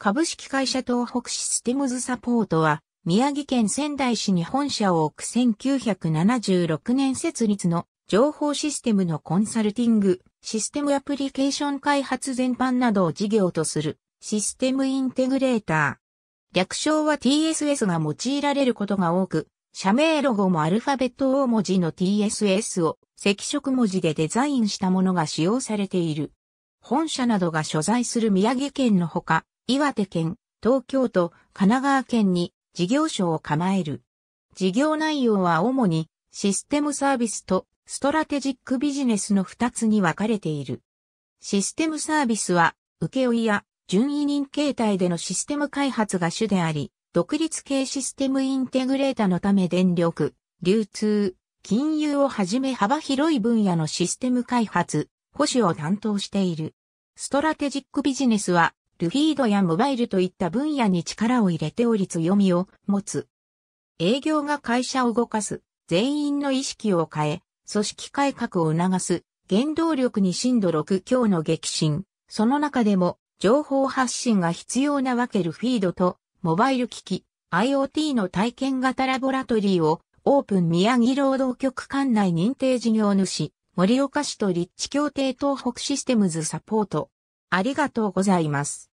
株式会社東北システムズサポートは、宮城県仙台市に本社を置く1976年設立の情報システムのコンサルティング、システムアプリケーション開発全般などを事業とするシステムインテグレーター。略称は TSS が用いられることが多く、社名ロゴもアルファベット大文字の TSS を赤色文字でデザインしたものが使用されている。本社などが所在する宮城県のほか、岩手県、東京都、神奈川県に事業所を構える。事業内容は主にシステムサービスとストラテジックビジネスの2つに分かれている。システムサービスは、請負や順位人形態でのシステム開発が主であり、独立系システムインテグレータのため電力、流通、金融をはじめ幅広い分野のシステム開発、保守を担当している。ストラテジックビジネスは、ルフィードやモバイルといった分野に力を入れており強みを持つ。営業が会社を動かす、全員の意識を変え、組織改革を促す、原動力に震度6強の激震。その中でも、情報発信が必要なわけるフィードと、モバイル機器、IoT の体験型ラボラトリーを、オープン宮城労働局管内認定事業主、盛岡市と立地協定東北システムズサポート、ありがとうございます。